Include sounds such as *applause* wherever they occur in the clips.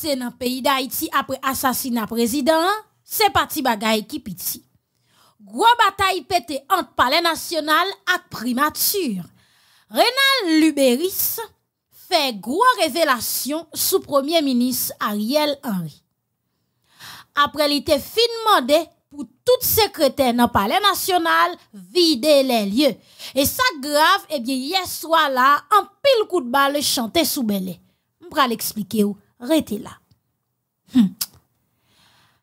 C'est dans le pays d'Haïti après assassinat président, c'est parti bagaille qui ici. Gros bataille pété entre palais national et primature. Renal Luberis fait gros révélation sous premier ministre Ariel Henry. Après, il était fin mandé pour tout secrétaire dans le palais national vider les lieux. Et ça grave, eh bien, hier soir là, en pile coup de balle chanté sous Je vais l'expliquer où rete là hmm.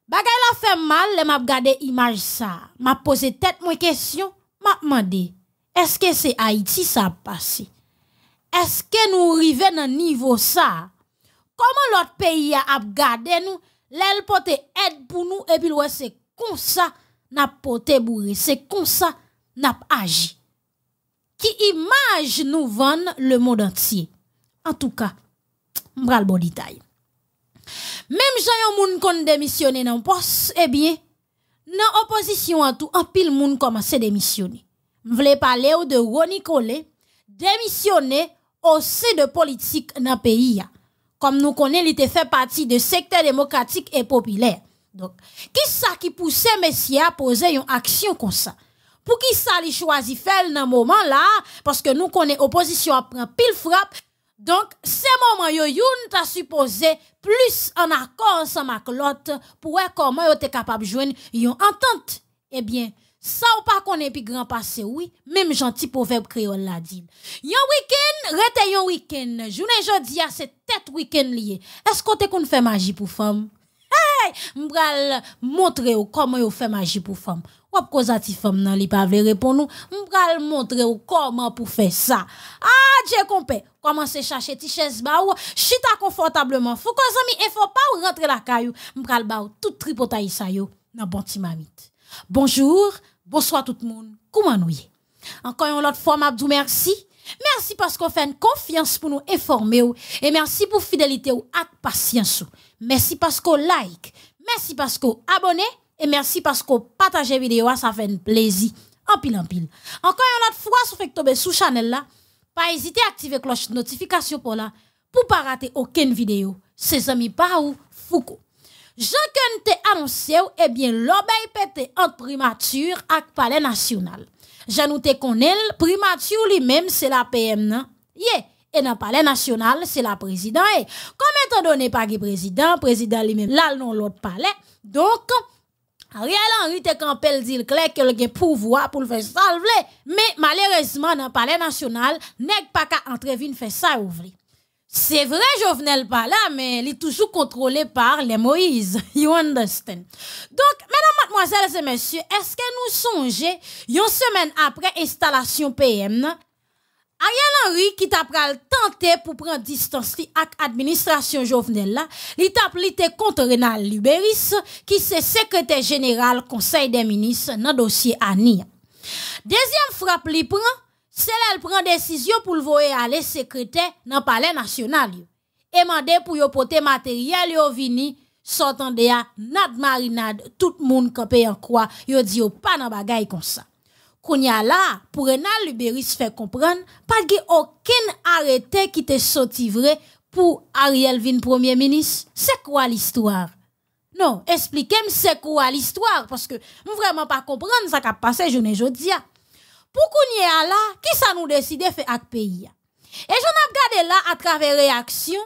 Bagay la fait mal, le regardé gade image sa. M'a posé tête mou question, m'a demandé est-ce que c'est Haïti ça a passé? Est-ce que nous arrivons dans niveau ça? Comment l'autre pays a gardé nous, l'el pote aide pour nous, et puis c'est comme ça n'a pote bourri. c'est comme ça n'a agi. Qui image nous vend le monde entier? En tout cas, m'bral bon détail. Même si on démissionner démissionné démissionné le poste, eh bien, nan opposition à tout, en pile à démissionner Je voulais parler de Ronnie Collet, au aussi de politique le pays. Comme nous connaissons, il était fait partie de secteur démocratique et populaire. Donc, qui ça qui poussait messieurs à poser une action comme ça? Pour qui ça lui choisit faire dans moment là? Parce que nous connaissons, opposition à pile frappe, donc, ces moments, yo, youn t'a supposé plus en accord ensemble avec l'autre pour voir comment yo t'es capable de jouer yon entente. Eh bien, ça ou pas qu'on est plus grand passé, oui, même gentil proverbe créole l'a dit. Yon week-end, rete yon week-end. Journée jeudi, c'est tête week-end lié. Est-ce qu'on t'es qu'on fait magie pour femme? Hey! M'bral montrer comment yo fait magie pour femme. Wap koza ti nan li pa vle repon nou, m pral montre ou koman pou fe sa. ah, dje kompe, koman se chache ti ba ou, chita confortablement Fou koza mi e fò pa ou rentre la kayou, m pral ba ou tout tripota ça yo nan bon ti Bonjour, bonsoir tout moun, kouman nou ye. Ankan yon lot merci abdou parce Mersi vous fèn konfians pou nou informe ou, e mersi pou fidelite ou patience. Merci ou. que pasko like, mersi vous abone, et merci parce que partager vidéo, ça fait un plaisir. En pile, en pile. Encore une autre fois, si vous tomber sous channel là, pas hésiter à activer la cloche de notification pour là, pour pas rater aucune vidéo. Ses amis pas ou Foucault. Jean vous annoncé, eh bien, l'obéi pété entre primature et palais national. Je vous te connaît, primature lui-même, c'est la PM, non? Et dans le palais national, c'est la présidente. Eh. Comme étant donné par le président, président lui-même, là, non l'autre palais. Donc, Ariel Henry te campel dit le clair que le pouvoir pour le faire ça mais malheureusement dans le palais national n'est pas qu'à entrer une faire ça ouvrir. C'est vrai Jovenel pas là mais il toujours contrôlé par les Moïse. *laughs* You understand. Donc mesdames mademoiselles et messieurs, est-ce que nous songez une semaine après installation PM Ariel Henry qui t'a le tenté pour prendre distance avec l'administration administration Jovenel là, li contre Renal Liberis qui se secrétaire général Conseil des ministres dans dossier Ania. Deuxième frappe li prend, c'est là elle prend décision pour le voyer aller secrétaire dans palais national Et mandé pour y apporter matériel yo vini sortant de à nad marinade tout le monde peut quoi, yo dit pas dans bagaille comme ça qu'on y a là, pour Renal faire comprendre, pas ait aucun arrêté qui te sorti pour Ariel Vin Premier ministre. C'est quoi l'histoire? Non, expliquez-moi c'est quoi l'histoire, parce que je ne vraiment pas comprendre ce qui passé, je ne dis Pour là, qui ça nous décidait fait faire Et je n'ai regardé là à travers réaction,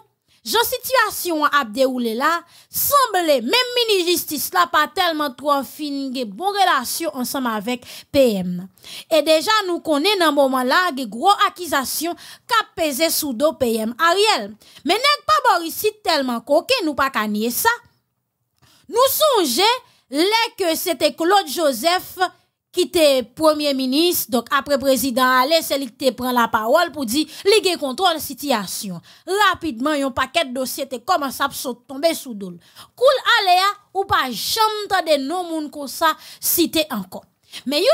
Jean situation a déroulé là, semblait même mini justice là pas tellement trop fine une bonne relation ensemble avec PM. Et déjà nous connaissons dans moment là des gros accusations a pesé sous dos PM Ariel. Mais n'est pas Boris tellement coquin nous pas nier ça. Nous songez les que c'était Claude Joseph qui était premier ministre, donc après président allez c'est lui qui prend la parole pour dire, ligue contrôle situation. Rapidement, un paquet de dossiers te commence à tomber sous doule. Cool l'air ou pas jamais de non moun comme ça, cité encore mais a une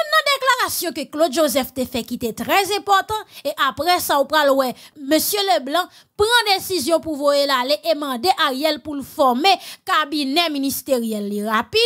déclaration que Claude Joseph T'a fait qui était très important Et après ça on le Monsieur Monsieur Leblanc décision pour pour Ariel aller et demander à riel le former cabinet ministériel rapide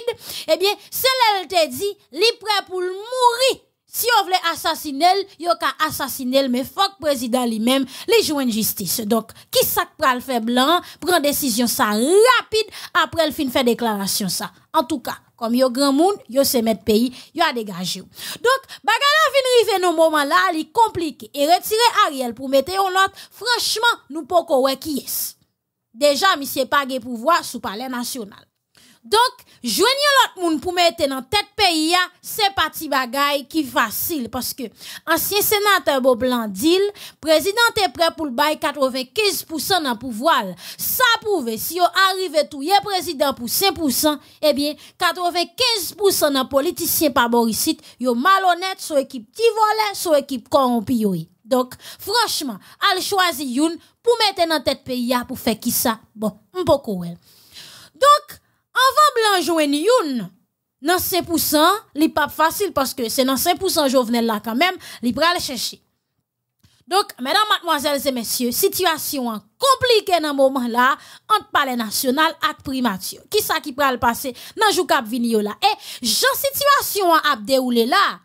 Eh rapide celle se elle te dit li pre pour si mourir Si on vle y yo ka que le président président même même les une justice Donc qui sak le fait Blanc Prend décision ça rapide Après le fin une déclaration ça En tout cas comme yo grand monde, yo se met pays, yo a dégagé. Donc, bagala vin rive ce moment là, li compliqué. Et retirer Ariel pour mettre en lot, franchement, nous poko ouais qui est. Déjà, monsieur pas pouvoir sous palais national donc joignez l'autre moun pou mette nan tête pays c'est se pati bagay ki facile. Parce que, ancien sénateur Boblandil, président président est prêt pour le bail 95% dans pouvoir ça Sa si yon arrive tout yon président pour 5%, eh bien, 95% nan politiciens par borisit, yo malhonnête, sou équipe qui vole, sur équipe korompi donc franchement choisi al choisi youn pou mette nan tête pays pour faire fe ki sa. Bon, mpoko donc Donc, avant blanc jouen dans 5%, n'est pas facile parce que c'est dans 5% je là quand même, il pral chercher. Donc, mesdames, mademoiselles et messieurs, situation compliquée dans ce moment-là entre palais national et primature. Qui ça qui pral passer dans le jour qui là? Et, eh, j'en situation à déroulé là,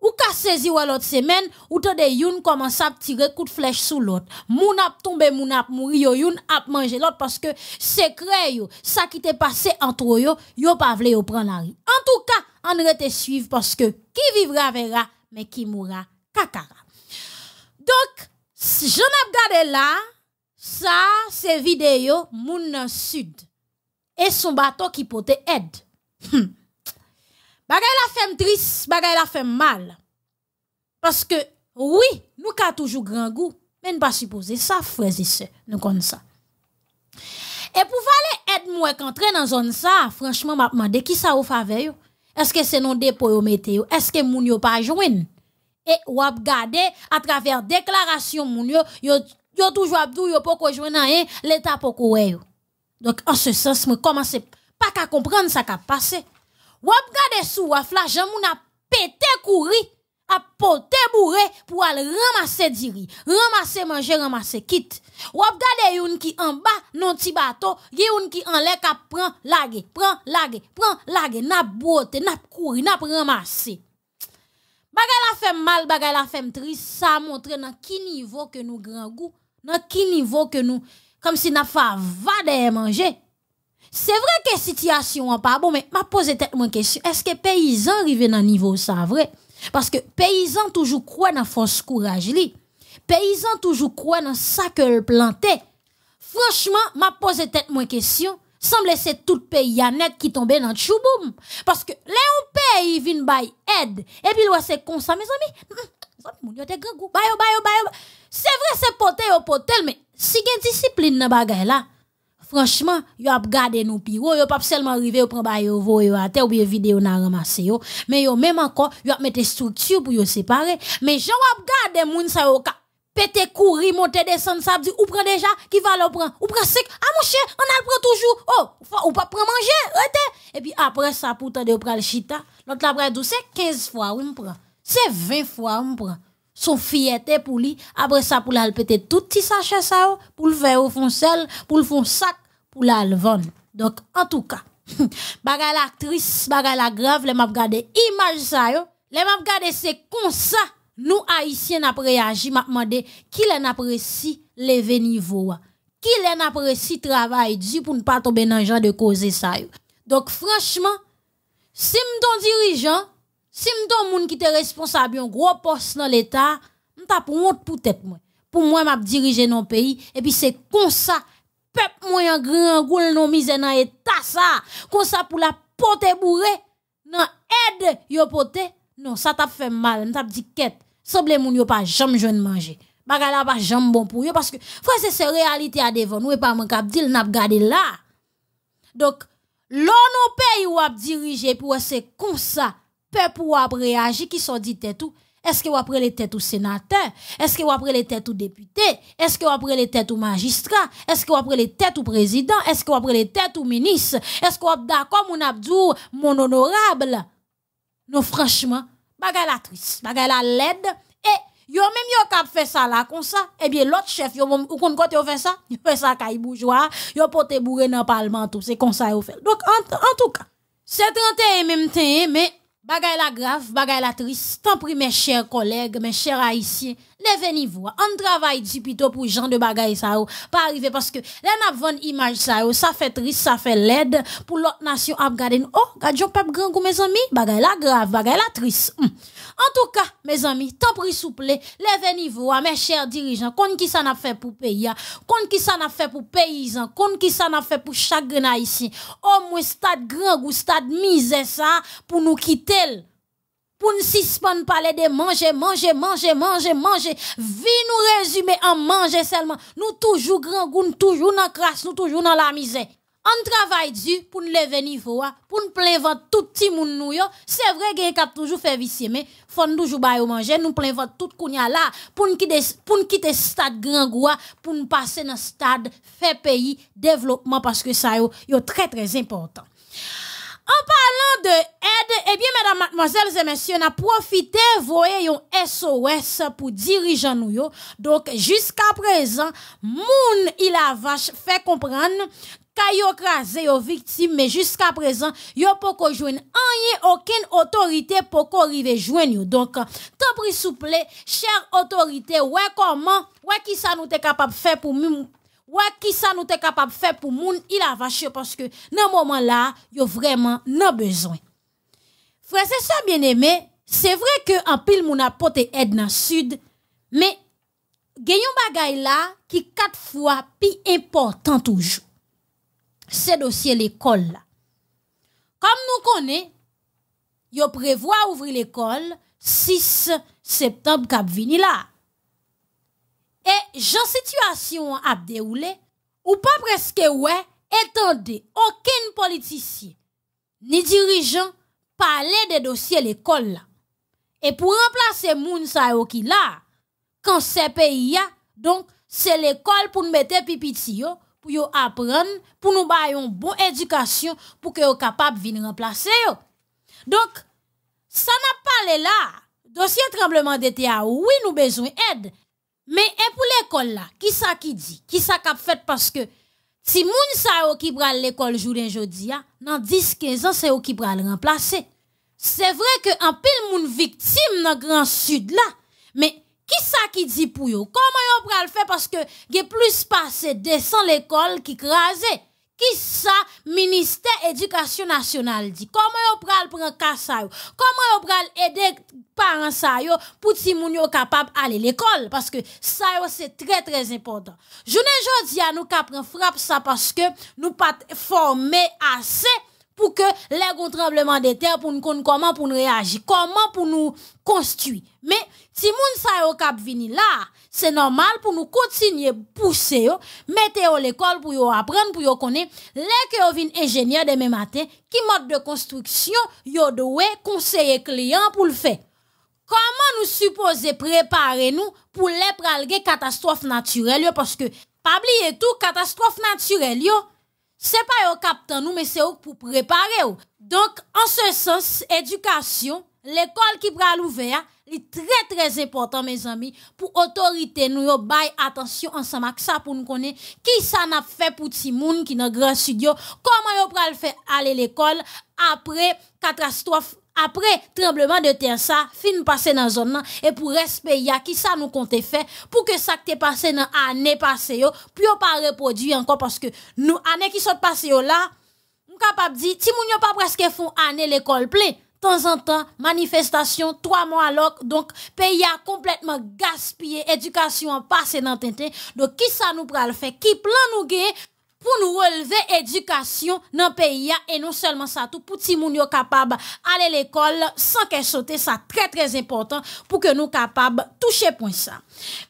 ou ka saisi ou l'autre semaine, ou te de youn commence à tirer coup de flèche sous l'autre. Moun ap tombe, moun ap mouri, ap l'autre parce que secret yo, ça qui t'est passé entre yo, yo pa vle yo prendre la ri. En tout cas, on te suivre parce que qui vivra verra, mais qui mourra kakara. Donc, je j'en ap gade là, ça c'est vidéo moun sud. Et son bateau qui peut aide. Bagay la femme triste, bagay la femme mal. Parce que, oui, nous avons toujours grand goût, mais nous pas supposé ça, frères et sœurs, nous comme ça. Et pour aller aide moi qu'entrer dans zone ça, franchement, m'a demandé qui ça au faveur Est-ce que c'est non dépôt yo mette Est-ce que moun yo pas jouer Et ou ap gade à travers déclaration moun yo, yo, toujours abdou yo pas joindre rien, l'état poko yo. Donc en ce sens, je commence pas qu'à comprendre ce qui a passé. Wap gade sou waf la jan moun ap pete kouri, ap pote bure pou al ramase diri. Ramase manje, ramase kit. Wap gade yon ki an ba non ti bato, yon ki an lek ap pran lage, pran lage, pran lage. Nap bote, nap kouri, nap ramase. Bagay la fem mal, bagay la fem tri, sa montre nan ki nivou ke nou gran gou. Nan ki nivou ke nou, kom si nap fa vade e manje. C'est vrai que situation en pas bon, mais m'a posé tête moins question. Est-ce que paysan arrive dans niveau ça vrai? Parce que paysan toujours croit dans force courage li. Paysan toujours croit dans ça que le Franchement, m'a pose tête moins question. Semble c'est tout pays qui tombait dans chouboum. Parce que là, on paye, vin aide. Et puis, c'est comme ça, mes amis. C'est vrai, c'est poté au potel, mais si une discipline dans bagay là, franchement, yo ap gade nou piro, Yo pas seulement arrivé, ou prend ba yo vo yo a terre ou bien vidéo na ramassé yo, mais yo même encore, yo ap mette structure pour yo séparer. Mais j'en ap gade moun sa yo ka pété courir monter descendre ça dit ou prend déjà qui va le prendre ou prend sec ah mon cher on a le prend toujours oh ou pas prend manger et puis après ça pourtant de prendre le chita l'autre la prend 15 fois ou me prend c'est 20 fois on prend son était pour lui. Après ça, pour la péter tout petit sachet ça, pour le faire au fond sel, pour le fond sac, pour la vendre. Donc, en tout cas, *laughs* bagay l'actrice, bagay la grave, les m'a regardé image ça yo, les m'a regardé c'est comme ça, nous haïtiens n'a réagi, m'a demandé qui les apprécie lever niveau Qui les apprécie travail du. pour ne pas tomber dans genre de causer ça Donc, franchement, si mon dirigeant, si m'ton moun qui te responsable yon gros poste dans l'État, m'ta pour honte pour moi. Pour moi m'ap diriger non pays et puis c'est comme ça peuple moyen grand goul non mise dans l'État. ça. Comme ça pour la pote bourré nan aide yo pote, Non, ça t'a fait mal, m'ta dit quête. Semble moun yo pas jamais jeune manger. Bagala la pas jamais bon pour yo parce que frère c'est se réalité à devant nous et pas mon kap dire n'a gardé là. Donc l'on nos pays ou ap diriger pour c'est comme ça peuple ou a réagi qui sont dit tête tout est-ce que vous après les têtes ou sénateur Est-ce que vous après les têtes ou député Est-ce que vous après les têtes ou magistrat Est-ce que vous après les têtes ou président Est-ce que vous après les têtes ou ministre Est-ce que vous d'accord mon abdou, mon honorable Non franchement, bagay la triste, bagay la laide et yo même yo kap fait ça là comme ça Eh bien l'autre chef yo ou kon kote yo fait ça *laughs* Yo fait ça kay bourgeois, yo pote bourré dans parlement tout, c'est comme ça yo fait. Donc en, en tout cas, c'est 31 même temps mais Bagay la grave, bagay la triste. Tant pis, mes chers collègues, mes chers haïtiens, levez voir, On travaille du pito pour gens de bagay ça, pas arriver parce que les avant image ça, ça fait triste, ça fait laide pour l'autre nation à Oh, gadjon pep grand, mes amis, bagay la grave, bagay la triste. Hmm. En tout cas, mes amis, tant pris souple, levez niveau à mes chers dirigeants, compte qui ça n'a fait pour pays, hein? compte qui ça n'a fait pour Paysan, compte qui ça n'a fait pour chaque ici. Au moins stade grand ou stade misère ça pour nous quitter pour nous suspendre parler de manger, manger, manger, manger, manger. Vie nous résumer en manger seulement. Nous toujours grand goût, nous toujours dans la crasse, nous toujours dans la misère. On travaille du pour nous lever niveau, pour nous plaindre tout petit monde C'est vrai qu'il a toujours fait vicier mais faut toujours manger, nous plaindre tout kounya là pour nous quitter pour stade grand pour nous passer dans stade fait pays développement parce que ça est, très très important. En parlant de aide, eh bien, mesdames, mademoiselles et messieurs, on a profité, voyez, un SOS pour dirigeants nous, Donc, jusqu'à présent, Moun il a vache fait comprendre kayo crasé yo victimes, mais jusqu'à présent yo poko n'y rien aucune autorité poko rive rejoindre. donc tant pris plaît, chère autorité ouais comment ouais qui ça nous t'es capable faire pour nous. ouais qui ça nous t'es capable faire pour nous. il a vaché parce que dans moment là yo vraiment n'a besoin frère c'est ça bien aimé c'est vrai que en pile moun a porté aide dans le sud mais a des là qui quatre fois plus important toujours ce dossier l'école Comme nous connaissons, vous prévoit ouvrir l'école 6 septembre Et vini là. Et j'en situation à déroulé ou pas presque ouais, attendez, aucun politicien ni dirigeant parler des dossiers l'école là. Et pour remplacer moun sa yo qui là quand c'est pays donc c'est l'école pour mettre pour yo apprendre, pour nous bailler une bonne éducation pour que yo capable venir remplacer Donc ça n'a pas là. Dossier tremblement de terre, oui, nous besoin d'aide. Mais et pour l'école là, qui ça qui dit, qui ça qui fait parce que si moun sa qui pral l'école jour jour a, dans 10 15 ans c'est yo qui pral remplacer. C'est vrai que en pile moun victime dans grand sud là, mais qui ça qui dit pour eux comment peuvent le faire parce que a plus passé descend l'école qui qui ça ministère éducation nationale dit comment yo le prendre cas ça comment ils peuvent aider parents ça pour qu'ils soient capable aller l'école parce que ça c'est très très important Je journée dit à nous qu'à prendre frappe ça parce que nous pas formé assez pour que les tremblement de terre pour nous comment pour nous réagir, comment pour nous construire. Mais si moun sa yo kap là, c'est normal pour nous continuer pousser yo, mettez à l'école pour yo apprendre pour yo connaître les que yo vin ingénieur demain matin qui mode de construction yo doit conseiller client pour le faire. Comment nous supposer préparer nous pour les grandes catastrophe naturelle parce que pas oublier tout catastrophe naturelle c'est pas au capteur nous mais c'est pour préparer ou. donc en ce sens éducation l'école qui prend ouvert est très très important mes amis pour autorité nous yo attention ensemble à ça pour nous connaître qui ça n'a fait pour petit monde qui dans grand studio comment yo le faire aller l'école après catastrophe après tremblement de terre ça fin passer dans zone et pour respect a qui ça nous compte faire pour que ça est passé dans année passée ne puis pas reproduire encore parce que nous année qui sont passé là on capable si ti n'avons pas presque font année l'école De temps en temps manifestation trois mois alors donc pays a complètement gaspillé éducation passé dans tête. donc qui ça nous le fait qui plan nous fait? pour nous relever éducation dans le pays et non seulement ça tout petit monde capable aller l'école sans qu'elle saute ça très très important pour que nous capables toucher point ça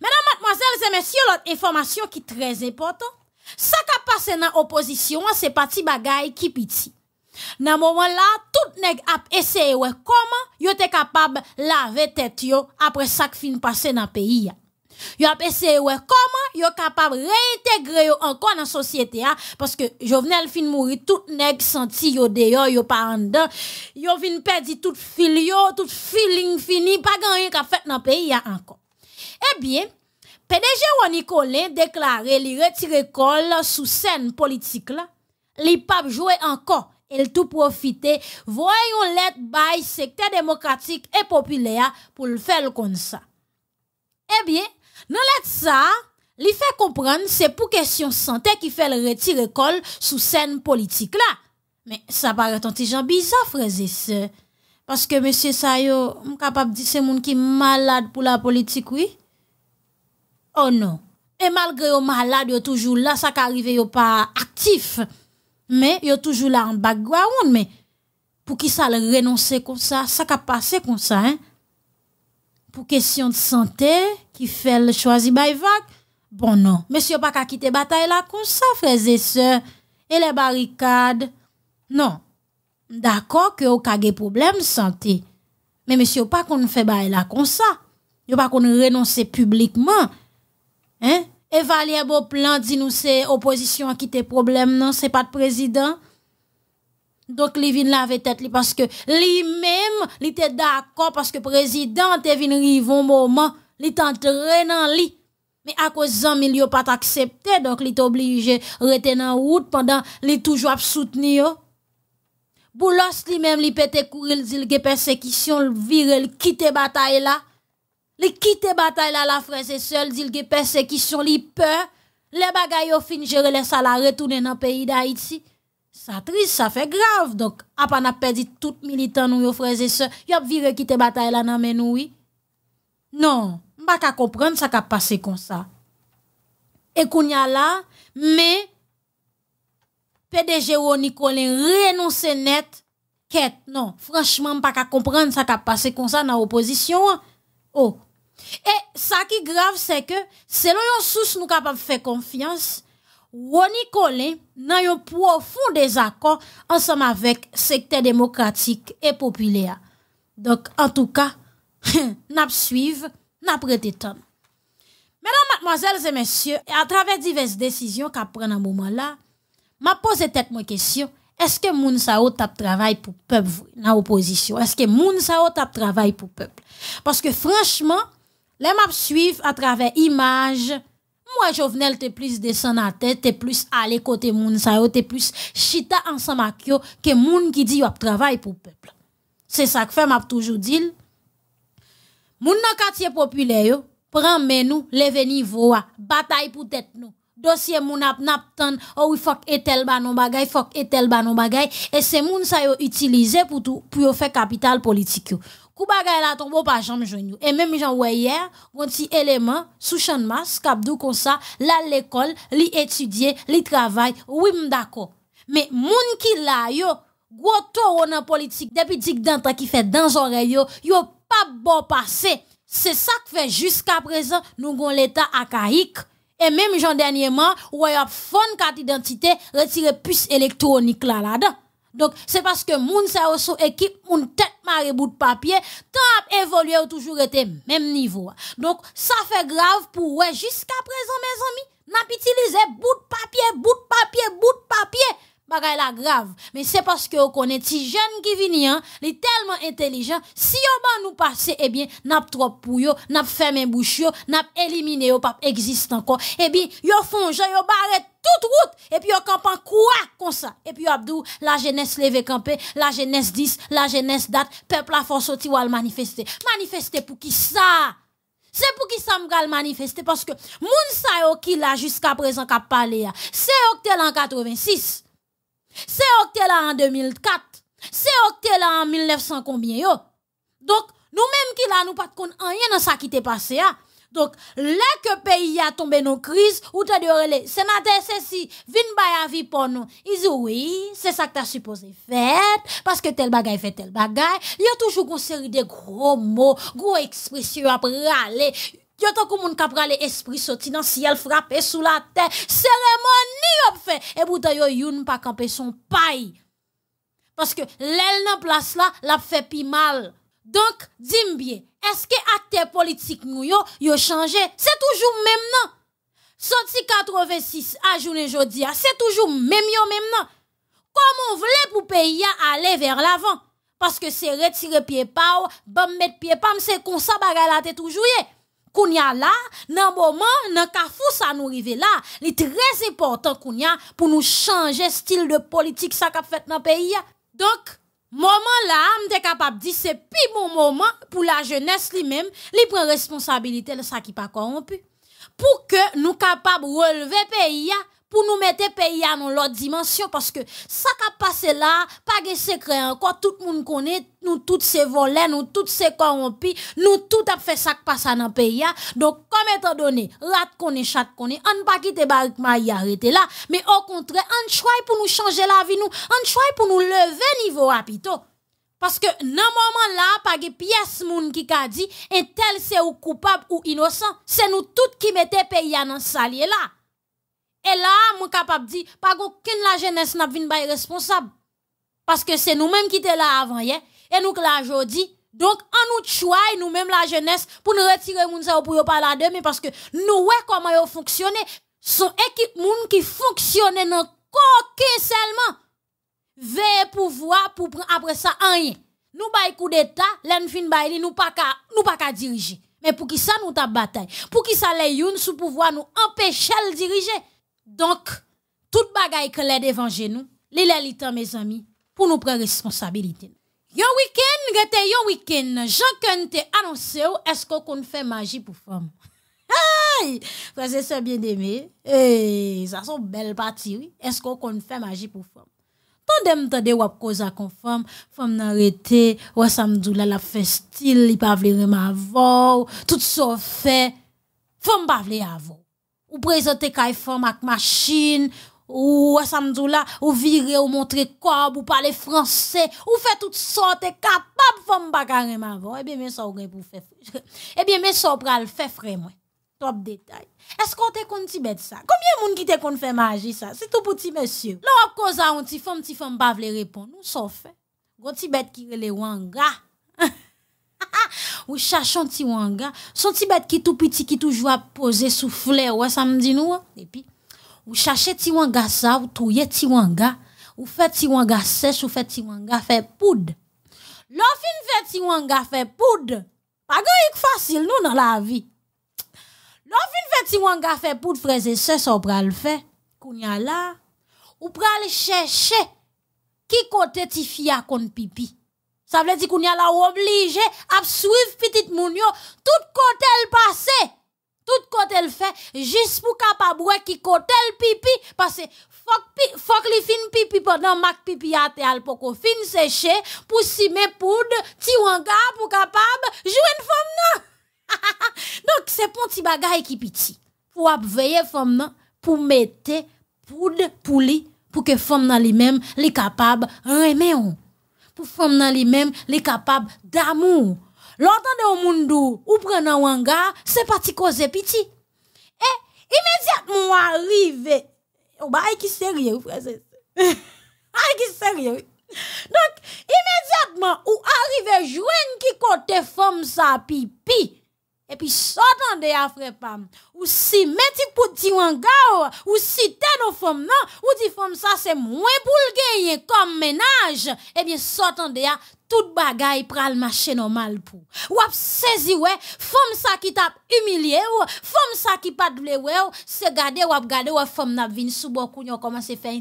mesdames mademoiselles et messieurs l'autre information qui est très important ça qui passé dans opposition c'est parti bagaille qui piti ce moment là tout nèg a essayé comment yo était capable laver tête après ça qui fin passé dans pays yo a essayé ouais comment yo capable réintégrer encore dans société hein? parce que Jovenel fin mouri tout nèg senti yo dehors yo pas en dedans yo de perdre tout fil yo tout feeling fini pas qui a fait dans pays a hein, encore Eh bien PDG Ronnie Colin déclaré li retire col sous scène politique là li pas jouer encore et tout profiter, voyons l'aide by secteur démocratique et populaire pour le faire comme ça. Eh bien, dans l'être ça, il fait comprendre c'est pour question santé qui fait le retirer l'école sous scène politique là. Mais ça paraît un petit bizarre frères parce que monsieur Sayo, on capable dire c'est monde qui malade pour la politique oui. Oh non. Et malgré au malade, est toujours là ça il pas actif. Mais est toujours là en background mais pour qui ça le renoncer comme ça, ça qu'a passé comme ça hein. Pour question de santé, qui fait le choisi vac? Bon, non. Monsieur pas qu'à quitter bataille là comme ça, frères et sœurs. Et les barricades. Non. D'accord que des problèmes de santé. Mais monsieur pas qu'on fait bataille là comme ça. pas qu'on renoncer publiquement. Hein? Et Valier Beauplan dit nous c'est opposition qui le problème, non, c'est pas de président. Donc, li l'avait la tête parce que lui même il était d'accord parce que président te venu rive au moment li t'entre nan li. Mais à cause d'un milieu pas accepté, donc li obligé rester dans route pendant li toujours à soutenir. Boulos li même li pète courir, il dit persécution, le vire, le quitte bataille là. Li quitte bataille là, la frère et seul, dit que persécution, li peur. Les bagayo fin gérer les salariés retourner dans le pays d'Haïti. Ça triste, ça fait grave. Donc, après on a perdu tout militant, nous, frères et sœurs, a vire quitter bataille là, nan nous oui. Non pas qu'à comprendre ça qui passer passé comme ça. Et qu'on y a là, mais PDG Ronnie Colin renonce net quête. Non, franchement, pas qu'à comprendre ça qui passé comme ça dans l'opposition. Oh. Et ça qui grave, c'est que selon yon source nous capable de faire confiance, Ronnie Colin n'a un profond désaccord ensemble avec secteur démocratique et populaire. Donc, en tout cas, *laughs* n'a suivre n'a prêté tant. Mesdames, mademoiselles et messieurs, à travers diverses décisions qu'a à ce moment là, m'a posé tête moi question, est-ce que moun sa ou travail pour peuple dans opposition? Est-ce que moun sa ou travail pour peuple? Parce que franchement, les m'a suivent à travers images, moi, Jovenel, t'es plus tête, t'es plus allé côté moun sa plus chita ensemble avec que moun qui dit travail pour peuple. C'est ça que fait m'a toujours dit moun nan quartier populaire yo, prend mais nous, lever niveau bataille pour tête nous. dossier moun ap nap tan, oh oh, fok etel banon bagay, fok etel banon bagay, et se moun sa yo utilise pour tout pou yo fait capital politique yo. Kou bagay la tombe pas jam joun yo. Et même jan ouais hier gwen ti eleman, sou chan mas, dou kon sa, la l'école li étudier li travail oui m'dako. mais moun ki la yo, gros to wè nan depuis dix dik dantan ki fait dan zore yo, yo pas bon passé. C'est ça que fait jusqu'à présent nous avons l'État archaïque. Et même j'en dernièrement, ou il y a carte d'identité, retiré puce électronique là dedans Donc, c'est parce que moun sa aussi équipe, moun tête maré bout de papier, tant évolué ou toujours été même niveau. Donc, ça fait grave pour ouais, jusqu'à présent, mes amis, n'a utilisé bout de papier, bout de papier, bout de papier bagay la grave. Mais c'est parce que on connaît ti jeune qui vini, hein, li tellement intelligent, si on ban nous passer, eh bien, n'a trop pour yo, n'a fermé bouche yo, n'a éliminé yo, pas existe encore. Eh bien, yo font, yo barré toute route, et puis yo en quoi, comme ça. Et puis Abdou, la jeunesse levé campé, la jeunesse 10, la jeunesse date, peuple la force sorti le manifester. Manifester pour qui ça? C'est pour qui ça me manifester parce que moun sa yo qui là jusqu'à présent qu'a parlé hein, c'est octel en 86 c'est ok là en 2004. C'est ok là en 1900 combien yo. Donc, nous-mêmes qui là, nous pas de rien dans ça qui t'est passé. Hein? Donc, là que pays a tombé nos crise, ou t'as de relais, sénateur, c'est si, vin bay avis pour nous. Ils disent oui, c'est ça que tu as supposé faire, parce que tel bagaille fait tel bagaille, Il y a toujours une série de gros mots, gros expressions après râler. Yo tant que moun kap esprit sorti dans ciel frappé sous la terre. Cérémonie op fait. Et pourtant yo e youn pas camper son paille. Parce que l'aile nan place là, l'a fait pi mal. Donc, dis bien, est-ce que acte politique nous yo, yo changé? C'est toujours même non. Sorti 86 à journée jodi c'est toujours même yo même non. Comment voulez pour pays aller vers l'avant? Parce que c'est retirer pied pas, bam mettre pied pas, c'est comme ça là la toujours Kounya là, non moment, nan kafou ça nous là, li très important Kounya pour nous changer style de politique ça avons fait dans pays. Donc, Moment là, m'te capable dire c'est pi bon moment pour la jeunesse lui-même, li prend responsabilité de ça qui pas corrompu. Pour que nous capables relever pays pour nous mettre pays à l'autre dimension parce que ça qui passé là pas de secret encore tout le monde connaît nous toutes ces volets nous toutes ces corrompus nous tout a fait ça qui passe dans pays donc comme étant donné rat connaît chat connaît on pas quitter barik arrêter là mais au contraire on choisit pour nous changer la vie nous on choisit pour nous lever niveau que dans ce moment là Pas pièces, pièce qui a dit Un tel c'est ou coupable ou innocent, c'est nous tous qui mette le pays salier là et là, je suis capable de dire, pas la jeunesse n'a pas responsable. Parce que c'est nous-mêmes qui étions là avant, hier, et nous aujourd'hui. Donc, on nous choisit nous-mêmes la jeunesse pour nous retirer moun sa pour pas la Mais parce que nous voyons comment ils fonctionnent. Son équipe moun qui fonctionne dans coquin seulement. Veillez pouvoir pour prendre après ça rien. Nous les coup d'état, l'en fin nous pas nous pas ka diriger. Mais pour qui ça nous ta bataille? Pour qui ça les youn sous pouvoir nous empêcher de diriger? Donc, tout bagaille que les devant nous, les lè mes amis, pour nous prendre responsabilité. Yon week-end, rete yon week-end, jean te annonce est-ce qu'on fait magie pour femme? Aïe! *laughs* Frère, c'est bien aimé. Eh, ça sont belles parties, Est-ce qu'on fait magie pour femme? Tandem tande wap koza kon fom, fom nan rete, wè samdou la la fè li pa vle rem tout so fè, femme pa vle avoir ou présenter kay femme avec machine, ou samedi là, ou virer, ou montrer corps, ou parler français, ou faire toutes sortes, capable femme bagarre avant. Eh bien, mais ça, ou pour faire. Eh bien, mais ça, ou pral faire frère, moi. Top détail. Est-ce qu'on te kon bête ça? Combien moun qui te kon faire magie ça? C'est tout petit monsieur. Là, on cause à un petit femme, petit femme pas vle répondre. Nous, ça fait. Gros ti bête qui rele wanga ou chachon ti wanga, son ti bête qui tout petit qui toujours posé sous fleur, ouais, ça me dit nous. Hein. Et puis, ou cherche ti wanga ça, ou touye ti wanga, ou fait ti wanga sèche, ou fait tiwanga wanga fait poudre. L'offin fait ti wanga fait poudre. Pas grand facile, nous, dans la vie. L'offin fait ti wanga fait poudre, frères et sœurs, on pral fait. Kounya là, ou pral chercher qui côté ti fia kon pipi. Ça veut dire qu'on y a la obligé à suivre petite moun yo, tout côté elle passe, tout côté elle fait, juste pour capable qui côté elle pipi, parce que faut que faut que fin pipi pendant mac pipi à tel pour qu'on fin sécher, pour simer poudre, ti wanga pour capable jouer une femme non. *laughs* Donc c'est pour petit bagage qui petit Pour veiller femme non, pour mettre poudre pour lui, pour que femme dans lui-même, les capable remet pour femme dans lui-même, les capables d'amour. L'entendre au monde ou prendre un gars, c'est parti causer piti. Et immédiatement arrivé, on va oh, bah, qui sérieux frère. Aïe *laughs* ah, qui sérieux. Donc immédiatement ou arrivé joindre qui côté femme sa pipi. Et puis, s'entendez de frère Pam. Ou si tu pour dire ou, ou si ten ou fom nan, ou dit femme ça, se moins pour l comme kom menaj, eh bien, sotan de tout bagay pral normal pour. Ou ap saisi we, fom qui ki tap ou, fom ça qui pas de se garder ou ap fom na vin sou se faire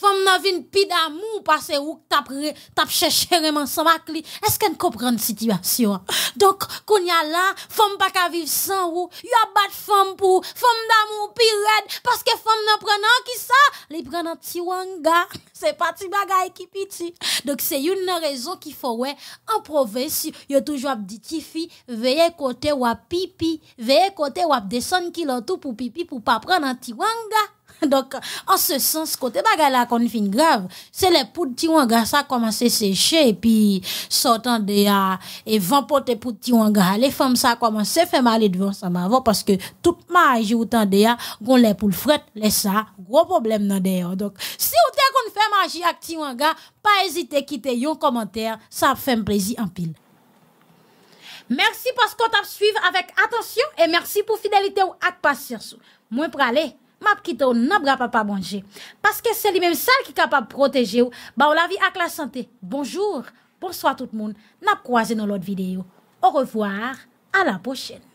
Femme n'a vin pi d'amour parce ou tap re, cherché vraiment ensemble avec lui. Est-ce qu'elle comprend la situation? Donc, qu'on y a là, femme pas qu'à vivre sans ou, y a bat femme pour, femme d'amour pi red, parce que femme n'a prenant qui ça? Li prenant tiwanga. *laughs* C'est pas ti bagay qui piti. Donc, c'est une raison qu'il faut, ouais, en province, y a toujours dit fi veillez côté ou pipi, veillez côté ou descendre qui tout pour pipi pour pas prendre un tiwanga. *laughs* Donc, en ce sens, côté bagay la kon fin grave, c'est les poudres ti wanga ça commence à sécher, et puis, sortant de et vent pote tes ti wanga, les femmes ça commence à faire mal devant ça parce que tout mariage ou tant de gon les poules fret, les ça, gros problème nan Donc, si ou te kon fait magie ak ti wanga, pas hésiter quitter yon commentaire, ça fait plaisir en pile. Merci parce qu'on t'a suivi avec attention et merci pour fidélité ou patience. Moins pour aller. map kita ou nab gapa pa banje. Paske se li menm sal ki kapap proteje ou, ba ou la vi ak la sante. Bonjour, bonsoit tout moun, nab kwa ze nou lot videyo. Ou revoar, a la pochene.